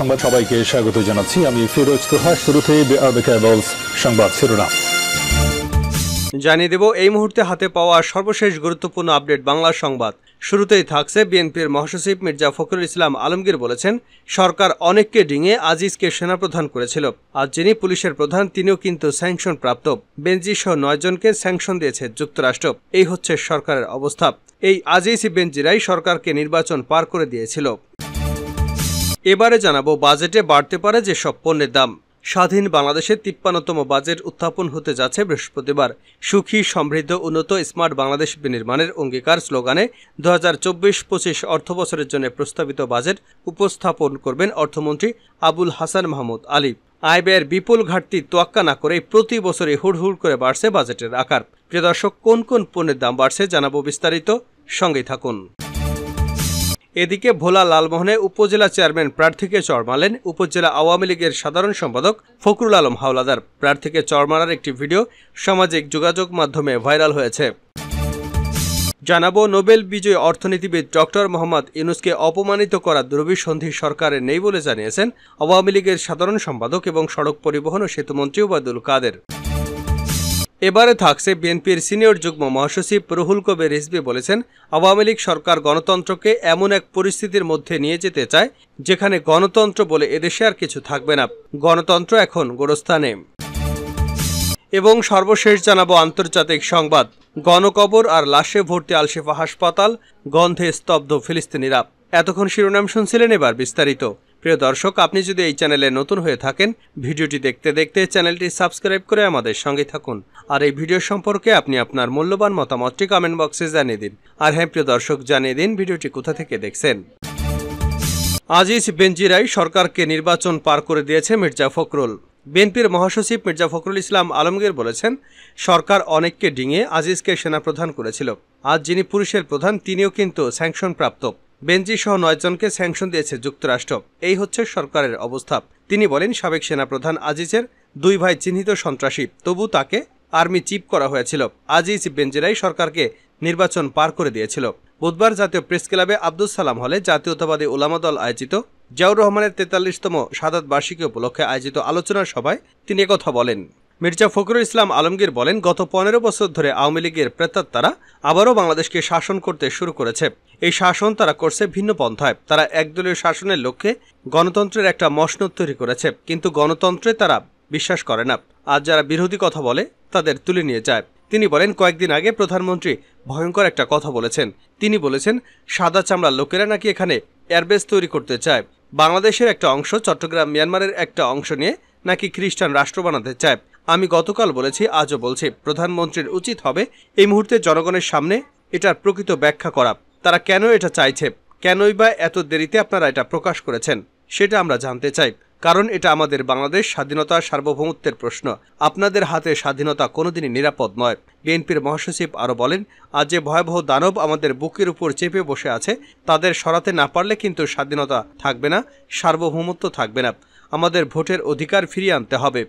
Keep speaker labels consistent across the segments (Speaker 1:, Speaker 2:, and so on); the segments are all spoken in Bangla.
Speaker 1: সংবাদ সবাইকে স্বাগত জানাচ্ছি আমি ফিরোজ তোহা শুরুতে সংবাদ শিরোনাম জানিয়ে দেব এই মুহূর্তে হাতে পাওয়া সর্বশেষ গুরুত্বপূর্ণ আপডেট বাংলা সংবাদ শুরুতেই থাকছে বিএনপির মহাসচিব মির্জা ফখরুল ইসলাম আলমগীর বলেছেন সরকার অনেককে ডিঙে আজিজকে সেনাপ্রধান করেছিল আর যিনি পুলিশের প্রধান তিনিও কিন্তু স্যাংশন প্রাপ্ত বেঞ্জি সহ নয়জনকে স্যাংশন দিয়েছে যুক্তরাষ্ট্র এই হচ্ছে সরকারের অবস্থা এই আজিজ বেঞ্জিরাই সরকারকে নির্বাচন পার করে দিয়েছিল এবারে জানাবো বাজেটে বাড়তে পারে যেসব পণ্যের দাম স্বাধীন বাংলাদেশের তিপ্পান্নতম বাজেট উত্থাপন হতে যাচ্ছে বৃহস্পতিবার সুখী সমৃদ্ধ উন্নত স্মার্ট বাংলাদেশ বিনির্মাণের অঙ্গীকার স্লোগানে দু হাজার চব্বিশ পঁচিশ অর্থ বছরের জন্য প্রস্তাবিত বাজেট উপস্থাপন করবেন অর্থমন্ত্রী আবুল হাসান মাহমুদ আলী আয় ব্যয়ের বিপুল ঘাটতি তোয়াক্কা না করে প্রতি বছরে হুড়হুড় করে বাড়ছে বাজেটের আকার প্রিয় দর্শক কোন কোন পণ্যের দাম বাড়ছে জানাবো বিস্তারিত সঙ্গেই থাকুন এদিকে ভোলা লালমোহনে উপজেলা চেয়ারম্যান প্রার্থীকে চর মালেন উপজেলা আওয়ামী লীগের সাধারণ সম্পাদক ফখরুল আলম হাওলাদার প্রার্থীকে চর মারার একটি ভিডিও সামাজিক যোগাযোগ মাধ্যমে ভাইরাল হয়েছে জানাবো নোবেল বিজয়ী অর্থনীতিবিদ ডক্টর মোহাম্মদ ইউনুসকে অপমানিত করা সন্ধি সরকারে নেই বলে জানিয়েছেন আওয়ামী লীগের সাধারণ সম্পাদক এবং সড়ক পরিবহন ও সেতুমন্ত্রী ওবায়দুল কাদের এবারে থাকছে বিএনপির সিনিয়র যুগ্ম মহাসচিব রুহুল কবির রিসবি বলেছেন আওয়ামী লীগ সরকার গণতন্ত্রকে এমন এক পরিস্থিতির মধ্যে নিয়ে যেতে চায় যেখানে গণতন্ত্র বলে এদেশে আর কিছু থাকবে না গণতন্ত্র এখন গোরস্থানে এবং সর্বশেষ জানাবো আন্তর্জাতিক সংবাদ গণকবর আর লাশে ভর্তি আলশেফা হাসপাতাল গন্ধে স্তব্ধ ফিলিস্তিনিরা এতক্ষণ শিরোনাম শুনছিলেন এবার বিস্তারিত প্রিয় দর্শক আপনি যদি এই চ্যানেলে নতুন হয়ে থাকেন ভিডিওটি দেখতে দেখতে চ্যানেলটি সাবস্ক্রাইব করে আমাদের সঙ্গে থাকুন আর এই ভিডিও সম্পর্কে আপনি আপনার মূল্যবান মতামতটি কমেন্ট বক্সে জানিয়ে দিন আর হ্যাঁ প্রিয় দর্শক জানিয়ে দিন ভিডিওটি কোথা থেকে দেখছেন আজিজ বেঞ্জিরাই সরকারকে নির্বাচন পার করে দিয়েছে মির্জা ফখরুল বিএনপির মহাসচিব মির্জা ফখরুল ইসলাম আলমগীর বলেছেন সরকার অনেককে ডিঙিয়ে আজিজকে সেনা প্রধান করেছিল আজ যিনি পুরুষের প্রধান তিনিও কিন্তু স্যাংশন প্রাপ্ত বেঞ্জি সহ নয়জনকে স্যাংশন দিয়েছে যুক্তরাষ্ট্র এই হচ্ছে সরকারের অবস্থা তিনি বলেন সাবেক সেনাপ্রধান আজিজের দুই ভাই চিহ্নিত সন্ত্রাসী তবু তাকে আর্মি চিপ করা হয়েছিল আজিজ বেঞ্জিরাই সরকারকে নির্বাচন পার করে দিয়েছিল বুধবার জাতীয় প্রেস ক্লাবে আব্দুল সালাম হলে জাতীয়তাবাদী ওলামা দল আয়োজিত জিয়াউর রহমানের তেতাল্লিশতম সাদাত বার্ষিকী উপলক্ষে আয়োজিত আলোচনা সভায় তিনি একথা বলেন মির্জা ফখরুল ইসলাম আলমগীর বলেন গত পনেরো বছর ধরে আওয়ামী লীগের প্রেতাত্মারা আবারও বাংলাদেশকে শাসন করতে শুরু করেছে এই শাসন তারা করছে ভিন্ন পন্থায় তারা একদলীয় শাসনের লক্ষ্যে গণতন্ত্রের একটা মসনদ তৈরি করেছে কিন্তু গণতন্ত্রে তারা বিশ্বাস করে না আর যারা বিরোধী কথা বলে তাদের তুলে নিয়ে যায় তিনি বলেন কয়েকদিন আগে প্রধানমন্ত্রী ভয়ঙ্কর একটা কথা বলেছেন তিনি বলেছেন সাদা চামড়া লোকেরা নাকি এখানে এয়ারবেস তৈরি করতে চায় বাংলাদেশের একটা অংশ চট্টগ্রাম মিয়ানমারের একটা অংশ নিয়ে নাকি খ্রিস্টান রাষ্ট্র বানাতে চায় আমি গতকাল বলেছি আজও বলছি প্রধানমন্ত্রীর উচিত হবে এই মুহূর্তে জনগণের সামনে এটার প্রকৃত ব্যাখ্যা করা তারা কেন এটা চাইছে কেনই বা এত দেরিতে আপনারা এটা প্রকাশ করেছেন সেটা আমরা জানতে চাই কারণ এটা আমাদের বাংলাদেশ স্বাধীনতা সার্বভৌমত্বের প্রশ্ন আপনাদের হাতে স্বাধীনতা কোনোদিনই নিরাপদ নয় বিএনপির মহাসচিব আরও বলেন আজ যে ভয়াবহ দানব আমাদের বুকের উপর চেপে বসে আছে তাদের সরাতে না পারলে কিন্তু স্বাধীনতা থাকবে না সার্বভৌমত্ব থাকবে না আমাদের ভোটের অধিকার ফিরিয়ে আনতে হবে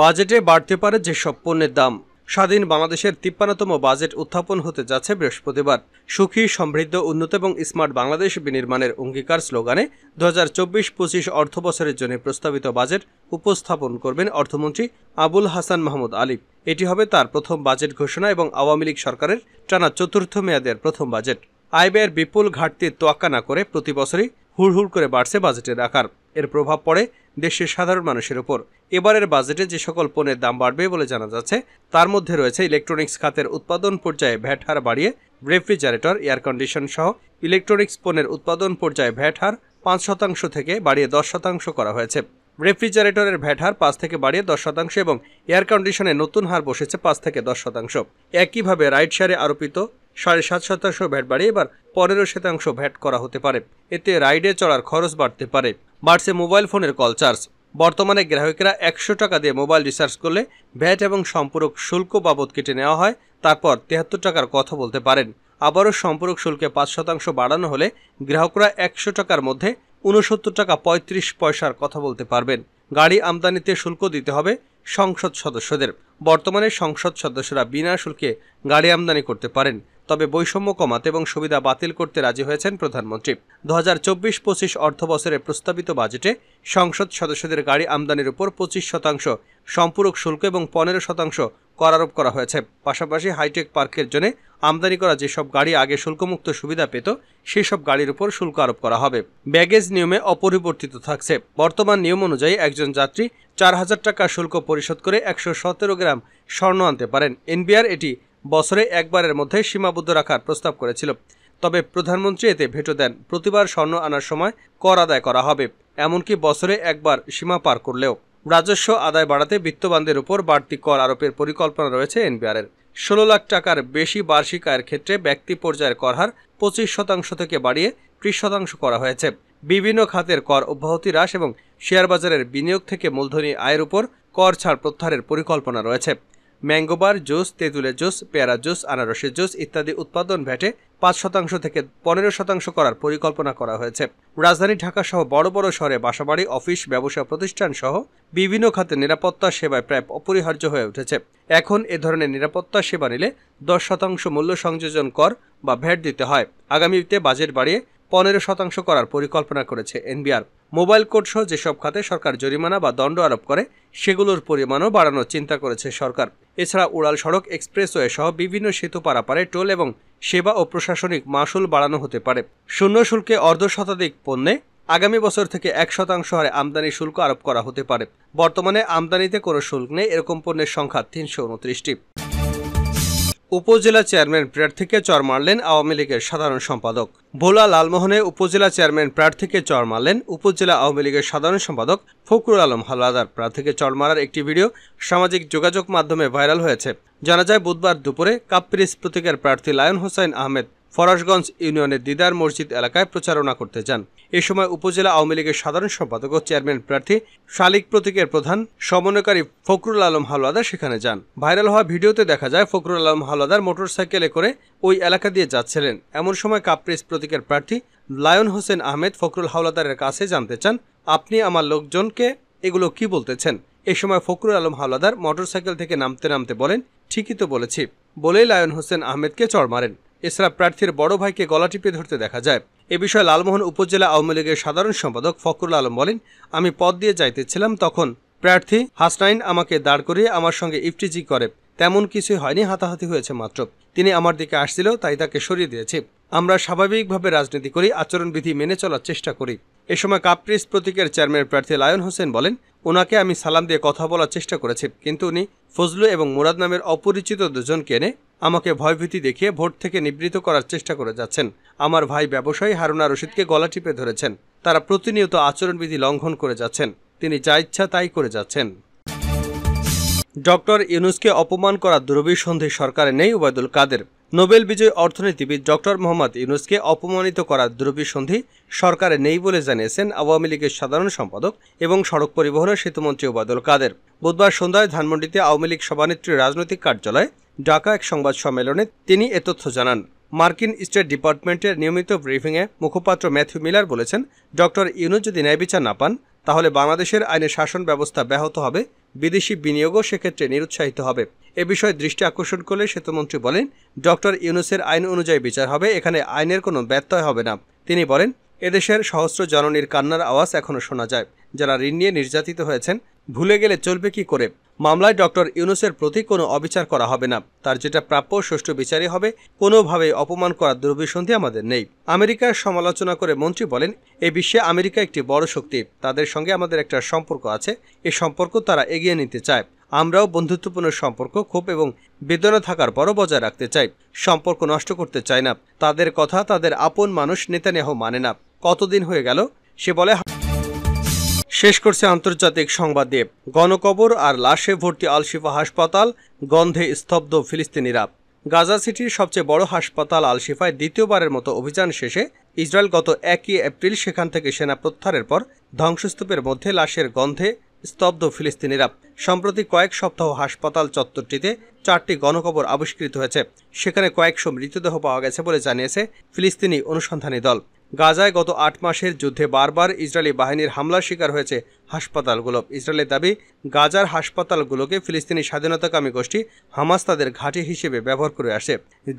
Speaker 1: বাজেটে বাড়তে পারে যেসব পণ্যের দাম স্বাধীন বাংলাদেশের তিপ্পান্নতম বাজেট উত্থাপন হতে যাচ্ছে বৃহস্পতিবার সুখী সমৃদ্ধ উন্নত এবং স্মার্ট বাংলাদেশ বিনির্মাণের অঙ্গীকার স্লোগানে দু হাজার চব্বিশ পঁচিশ অর্থবছরের জন্য প্রস্তাবিত বাজেট উপস্থাপন করবেন অর্থমন্ত্রী আবুল হাসান মাহমুদ আলী এটি হবে তার প্রথম বাজেট ঘোষণা এবং আওয়ামী লীগ সরকারের টানা চতুর্থ মেয়াদের প্রথম বাজেট আয় ব্যয়ের বিপুল ঘাটতির তোয়াক্কা না করে প্রতি বছরই হুড়হুড় করে বাড়ছে বাজেটের আকার এর প্রভাব পড়ে দেশের সাধারণ মানুষের ওপর এবারের বাজেটে যে সকল পণ্যের দাম বাড়বে বলে জানা যাচ্ছে তার মধ্যে রয়েছে ইলেকট্রনিক্স খাতের উৎপাদন পর্যায়ে ভ্যাট হার বাড়িয়ে রেফ্রিজারেটর এয়ার কন্ডিশন সহ ইলেকট্রনিক্স পণ্যের উৎপাদন পর্যায়ে ভ্যাট হার পাঁচ শতাংশ থেকে বাড়িয়ে দশ শতাংশ করা হয়েছে রেফ্রিজারেটরের ভ্যাট হার পাঁচ থেকে বাড়িয়ে দশ শতাংশ এবং এয়ার কন্ডিশনে নতুন হার বসেছে পাঁচ থেকে দশ শতাংশ একইভাবে রাইড শেয়ারে আরোপিত সাড়ে সাত শতাংশ ভ্যাট বাড়িয়ে এবার পনেরো শতাংশ ভ্যাট করা হতে পারে এতে রাইডে চড়ার খরচ বাড়তে পারে বাড়ছে মোবাইল ফোনের কল চার্জ বর্তমানে গ্রাহকেরা একশো টাকা দিয়ে মোবাইল রিচার্জ করলে ভ্যাট এবং সম্পূরক শুল্ক বাবদ কেটে নেওয়া হয় তারপর তেহাত্তর টাকার কথা বলতে পারেন আবারও সম্পূরক শুল্কে পাঁচ শতাংশ বাড়ানো হলে গ্রাহকরা একশো টাকার মধ্যে উনসত্তর টাকা পঁয়ত্রিশ পয়সার কথা বলতে পারবেন গাড়ি আমদানিতে শুল্ক দিতে হবে সংসদ সদস্যদের বর্তমানে সংসদ সদস্যরা বিনা শুল্কে গাড়ি আমদানি করতে পারেন তবে বৈষম্য কমাতে এবং সুবিধা বাতিল করতে রাজি হয়েছেন প্রধানমন্ত্রী দু হাজার চব্বিশ পঁচিশ অর্থবছরে প্রস্তাবিত বাজেটে সংসদ সদস্যদের গাড়ি আমদানির উপর পঁচিশ শতাংশ সম্পূরক শুল্ক এবং পনেরো শতাংশ করারোপ করা হয়েছে পাশাপাশি হাইটেক পার্কের জন্য আমদানি করা যেসব গাড়ি আগে শুল্কমুক্ত সুবিধা পেত সেসব গাড়ির উপর শুল্ক আরোপ করা হবে ব্যাগেজ নিয়মে অপরিবর্তিত থাকছে বর্তমান নিয়ম অনুযায়ী একজন যাত্রী চার হাজার টাকা শুল্ক পরিশোধ করে একশো সতেরো গ্রাম স্বর্ণ আনতে পারেন এনবিআর এটি বছরে একবারের মধ্যে সীমাবদ্ধ রাখার প্রস্তাব করেছিল তবে প্রধানমন্ত্রী এতে ভেটো দেন প্রতিবার স্বর্ণ আনার সময় কর আদায় করা হবে এমনকি বছরে একবার সীমা পার করলেও রাজস্ব আদায় বাড়াতে বিত্তবানদের উপর বাড়তি কর আরোপের পরিকল্পনা রয়েছে এনবিআরের ষোলো লাখ টাকার বেশি বার্ষিক আয়ের ক্ষেত্রে ব্যক্তি পর্যায়ের করহার পঁচিশ শতাংশ থেকে বাড়িয়ে ত্রিশ শতাংশ করা হয়েছে বিভিন্ন খাতের কর অব্যাহতি হ্রাস এবং শেয়ারবাজারের বিনিয়োগ থেকে মূলধনী আয়ের উপর কর ছাড় প্রত্যাহারের পরিকল্পনা রয়েছে ম্যাঙ্গোবার জুস তেঁতুলের জুস পেয়ারা জুস আনারসের জুস ইত্যাদি উৎপাদন ভ্যাটে পাঁচ শতাংশ থেকে পনেরো শতাংশ করার পরিকল্পনা করা হয়েছে রাজধানী ঢাকাসহ বড় বড় শহরে বাসাবাড়ি অফিস ব্যবসা প্রতিষ্ঠান সহ বিভিন্ন খাতে নিরাপত্তা সেবায় প্রায় অপরিহার্য হয়ে উঠেছে এখন এ ধরনের নিরাপত্তা সেবা নিলে দশ শতাংশ মূল্য সংযোজন কর বা ভ্যাট দিতে হয় আগামীতে বাজেট বাড়িয়ে পনেরো শতাংশ করার পরিকল্পনা করেছে এনবিআর মোবাইল কোডসহ যেসব খাতে সরকার জরিমানা বা দণ্ড আরোপ করে সেগুলোর পরিমাণও বাড়ানোর চিন্তা করেছে সরকার এছাড়া উড়াল সড়ক এক্সপ্রেসওয়ে সহ বিভিন্ন সেতু পারাপারে টোল এবং সেবা ও প্রশাসনিক মাসুল বাড়ানো হতে পারে শূন্য শুল্কে অর্ধ শতাধিক পণ্যে আগামী বছর থেকে এক শতাংশ হারে আমদানি শুল্ক আরোপ করা হতে পারে বর্তমানে আমদানিতে কোনো শুল্ক নেই এরকম পণ্যের সংখ্যা তিনশো উনত্রিশটি উপজেলা চেয়ারম্যান প্রার্থীকে চর মারলেন আওয়ামী লীগের সাধারণ সম্পাদক ভোলা লালমোহনে উপজেলা চেয়ারম্যান প্রার্থীকে চর মারলেন উপজেলা আওয়ামী লীগের সাধারণ সম্পাদক ফখরুল আলম হালাদার প্রার্থীকে চর মারার একটি ভিডিও সামাজিক যোগাযোগ মাধ্যমে ভাইরাল হয়েছে জানা যায় বুধবার দুপুরে কাপ্রিস প্রতীকের প্রার্থী লায়ন হোসাইন আহমেদ ফরাসগঞ্জ ইউনিয়নের দিদার মসজিদ এলাকায় প্রচারণা করতে যান এ সময় উপজেলা আওয়ামী লীগের সাধারণ সম্পাদক ও চেয়ারম্যান প্রার্থী শালিক প্রতীকের প্রধান সমন্বয়কারী ফখরুল আলম হালুয়াদার সেখানে যান ভাইরাল হওয়া ভিডিওতে দেখা যায় ফখরুল আলম মোটর মোটরসাইকেলে করে ওই এলাকা দিয়ে যাচ্ছিলেন এমন সময় কাপ্রেস প্রতীকের প্রার্থী লায়ন হোসেন আহমেদ ফখরুল হাওলাদারের কাছে জানতে চান আপনি আমার লোকজনকে এগুলো কি বলতেছেন এ সময় ফখরুল আলম হাওলাদার মোটরসাইকেল থেকে নামতে নামতে বলেন ঠিকই তো বলেছি বলেই লায়ন হোসেন আহমেদকে চড় মারেন এছাড়া প্রার্থীর বড় ভাইকে গলা টিপে ধরতে দেখা যায় এ বিষয়ে লালমোহন উপজেলা আওয়ামী লীগের সাধারণ সম্পাদক ফখরুল আলম বলেন আমি পদ দিয়ে যাইতেছিলাম তখন প্রার্থী হাসনাইন আমাকে দাঁড় করিয়ে আমার সঙ্গে ইফটিজি করে তেমন কিছুই হয়নি হাতাহাতি হয়েছে মাত্র তিনি আমার দিকে আসছিল তাই তাকে সরিয়ে দিয়েছে আমরা স্বাভাবিকভাবে রাজনীতি করি আচরণবিধি মেনে চলার চেষ্টা করি এ সময় কাপ্রিস প্রতীকের চেয়ারম্যান প্রার্থী লায়ন হোসেন বলেন ওনাকে আমি সালাম দিয়ে কথা বলার চেষ্টা করেছি কিন্তু উনি ফজলু এবং মুরাদ নামের অপরিচিত দুজনকে এনে আমাকে ভয়ভীতি দেখিয়ে ভোট থেকে নিবৃত করার চেষ্টা করে যাচ্ছেন আমার ভাই ব্যবসায়ী হারুনা রশিদকে গলা টিপে ধরেছেন তারা প্রতিনিয়ত আচরণবিধি লঙ্ঘন করে যাচ্ছেন তিনি যা ইচ্ছা তাই করে যাচ্ছেন ডক্টর ইউনুসকে অপমান করার দুরভিসন্ধি সরকারে নেই ওবায়দুল কাদের নোবেল বিজয়ী অর্থনীতিবিদ ডক্টর মোহাম্মদ ইউনুসকে অপমানিত করার দুরভিসন্ধি সরকারে নেই বলে জানিয়েছেন আওয়ামী লীগের সাধারণ সম্পাদক এবং সড়ক পরিবহনের সেতুমন্ত্রী ওবায়দুল কাদের বুধবার সন্ধ্যায় ধানমন্ডিতে আওয়ামী লীগ সভানেত্রীর রাজনৈতিক কার্যালয়ে ঢাকা এক সংবাদ সম্মেলনে তিনি এ তথ্য জানান মার্কিন স্টেট ডিপার্টমেন্টের নিয়মিত ব্রিফিংয়ে মুখপাত্র ম্যাথিউ মিলার বলেছেন ডক্টর ইউনুস যদি ন্যায় বিচার না পান তাহলে বাংলাদেশের আইনের শাসন ব্যবস্থা ব্যাহত হবে বিদেশি বিনিয়োগও সেক্ষেত্রে নিরুৎসাহিত হবে এ বিষয়ে দৃষ্টি আকর্ষণ করলে সেতুমন্ত্রী বলেন ডক্টর ইউনুসের আইন অনুযায়ী বিচার হবে এখানে আইনের কোনো ব্যত্যয় হবে না তিনি বলেন এদেশের সহস্র জননীর কান্নার আওয়াজ এখনও শোনা যায় যারা ঋণ নিয়ে নির্যাতিত হয়েছেন ভুলে গেলে চলবে কি করে মামলায় ডক্টর ইউনুসের প্রতি কোনো অবিচার করা হবে না তার যেটা প্রাপ্য সুষ্ঠু বিচারই হবে কোনোভাবেই অপমান করার দুর্বিসন্ধি আমাদের নেই আমেরিকার সমালোচনা করে মন্ত্রী বলেন এই বিশ্বে আমেরিকা একটি বড় শক্তি তাদের সঙ্গে আমাদের একটা সম্পর্ক আছে এ সম্পর্ক তারা এগিয়ে নিতে চায় আমরাও বন্ধুত্বপূর্ণ সম্পর্ক ক্ষোভ এবং বেদনা থাকার পরও বজায় রাখতে চাই সম্পর্ক নষ্ট করতে চাই না তাদের কথা তাদের আপন মানুষ নেতানেহ মানে না কতদিন হয়ে গেল সে বলে শেষ করছে আন্তর্জাতিক সংবাদ সংবাদে গণকবর আর লাশে ভর্তি আলশিফা হাসপাতাল গন্ধে স্তব্ধ ফিলিস্তিনিরা গাজা সিটির সবচেয়ে বড় হাসপাতাল আলশিফায় দ্বিতীয়বারের মতো অভিযান শেষে ইসরায়েল গত একই এপ্রিল সেখান থেকে সেনা প্রত্যাহারের পর ধ্বংসস্তূপের মধ্যে লাশের গন্ধে স্তব্ধ ফিলিস্তিনিরা সম্প্রতি কয়েক সপ্তাহ হাসপাতাল চত্বরটিতে চারটি গণকবর আবিষ্কৃত হয়েছে সেখানে কয়েকশো মৃতদেহ পাওয়া গেছে বলে জানিয়েছে ফিলিস্তিনি অনুসন্ধানী দল গাজায় গত আট মাসের যুদ্ধে বারবার ইসরায়েলি বাহিনীর হামলার শিকার হয়েছে হাসপাতালগুলো ইসরায়েলের দাবি গাজার হাসপাতালগুলোকে ফিলিস্তিনি স্বাধীনতাকামী গোষ্ঠী হামাস তাদের ঘাঁটি হিসেবে ব্যবহার করে আসে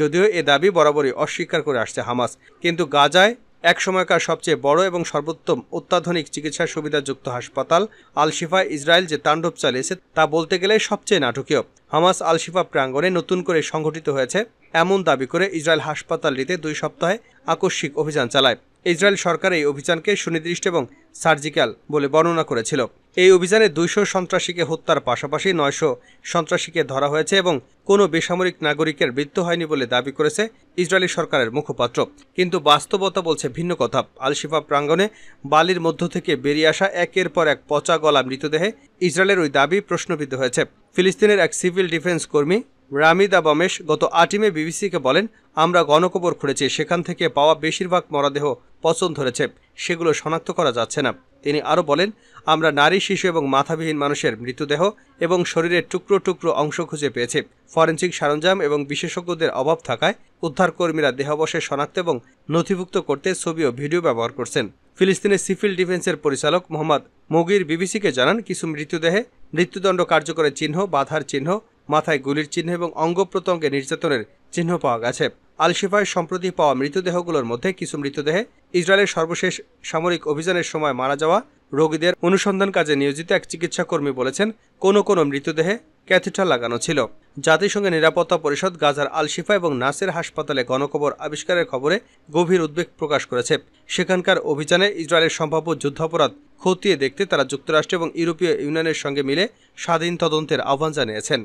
Speaker 1: যদিও এ দাবি বরাবরই অস্বীকার করে আসছে হামাস কিন্তু গাজায় এক সময়কার সবচেয়ে বড় এবং সর্বোত্তম অত্যাধুনিক চিকিৎসা সুবিধাযুক্ত হাসপাতাল আলশিফা ইসরায়েল যে তাণ্ডব চালিয়েছে তা বলতে গেলে সবচেয়ে নাটকীয় হামাস আলশিফা প্রাঙ্গণে নতুন করে সংঘটিত হয়েছে এমন দাবি করে ইসরায়েল হাসপাতালটিতে দুই সপ্তাহে আকস্মিক অভিযান চালায় ইসরায়েল সরকার এই অভিযানকে সুনির্দিষ্ট এবং সার্জিক্যাল বলে বর্ণনা করেছিল এই অভিযানে দুইশো সন্ত্রাসীকে হত্যার পাশাপাশি নয়শো সন্ত্রাসীকে ধরা হয়েছে এবং কোনো বেসামরিক নাগরিকের মৃত্যু হয়নি বলে দাবি করেছে ইসরায়েলি সরকারের মুখপাত্র কিন্তু বাস্তবতা বলছে ভিন্ন কথা আলশিফা প্রাঙ্গণে বালির মধ্য থেকে বেরিয়ে আসা একের পর এক পচা গলা মৃতদেহে ইসরায়েলের ওই দাবি প্রশ্নবিদ্ধ হয়েছে ফিলিস্তিনের এক সিভিল ডিফেন্স কর্মী রামিদা বমেশ গত আটিমে বিবিসিকে বলেন আমরা গণকবর খুঁড়েছি সেখান থেকে পাওয়া বেশিরভাগ মরদেহ পচন ধরেছে সেগুলো শনাক্ত করা যাচ্ছে না তিনি আরও বলেন আমরা নারী শিশু এবং মাথাবিহীন মানুষের মৃতদেহ এবং শরীরের টুকরো টুকরো অংশ খুঁজে পেয়েছে ফরেন্সিক সরঞ্জাম এবং বিশেষজ্ঞদের অভাব থাকায় উদ্ধারকর্মীরা দেহাবশেষ শনাক্ত এবং নথিভুক্ত করতে ছবি ও ভিডিও ব্যবহার করছেন ফিলিস্তিনের সিভিল ডিফেন্সের পরিচালক মোহাম্মদ মগির বিবিসিকে জানান কিছু মৃতদেহে মৃত্যুদণ্ড কার্যকরের চিহ্ন বাধার চিহ্ন মাথায় গুলির চিহ্ন এবং অঙ্গ প্রত্যঙ্গে নির্যাতনের চিহ্ন পাওয়া গেছে আল শিফায় সম্প্রতি পাওয়া মৃতদেহগুলোর মধ্যে কিছু মৃতদেহে ইসরায়েলের সর্বশেষ সামরিক অভিযানের সময় মারা যাওয়া রোগীদের অনুসন্ধান কাজে নিয়োজিত এক চিকিৎসাকর্মী বলেছেন কোনো কোনো মৃতদেহে ক্যাথিটার লাগানো ছিল জাতিসংঘের নিরাপত্তা পরিষদ গাজার শিফা এবং নাসের হাসপাতালে গণকবর আবিষ্কারের খবরে গভীর উদ্বেগ প্রকাশ করেছে সেখানকার অভিযানে ইসরায়েলের সম্ভাব্য যুদ্ধাপরাধ খতিয়ে দেখতে তারা যুক্তরাষ্ট্র এবং ইউরোপীয় ইউনিয়নের সঙ্গে মিলে স্বাধীন তদন্তের আহ্বান জানিয়েছেন